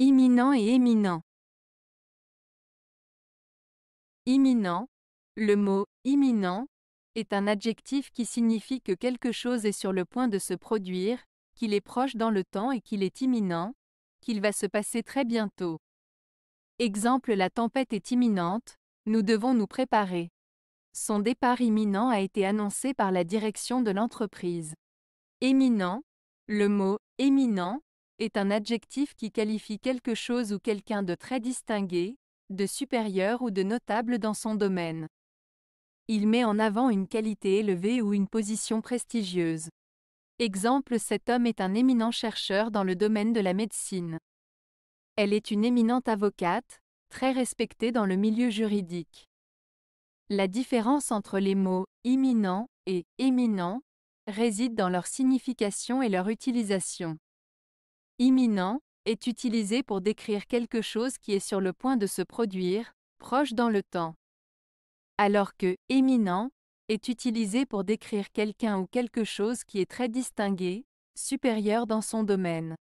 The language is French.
Imminent et éminent. Imminent. Le mot imminent est un adjectif qui signifie que quelque chose est sur le point de se produire, qu'il est proche dans le temps et qu'il est imminent, qu'il va se passer très bientôt. Exemple La tempête est imminente, nous devons nous préparer. Son départ imminent a été annoncé par la direction de l'entreprise. Éminent. Le mot éminent est un adjectif qui qualifie quelque chose ou quelqu'un de très distingué, de supérieur ou de notable dans son domaine. Il met en avant une qualité élevée ou une position prestigieuse. Exemple Cet homme est un éminent chercheur dans le domaine de la médecine. Elle est une éminente avocate, très respectée dans le milieu juridique. La différence entre les mots imminent et éminent réside dans leur signification et leur utilisation imminent, est utilisé pour décrire quelque chose qui est sur le point de se produire, proche dans le temps. Alors que éminent est utilisé pour décrire quelqu'un ou quelque chose qui est très distingué, supérieur dans son domaine.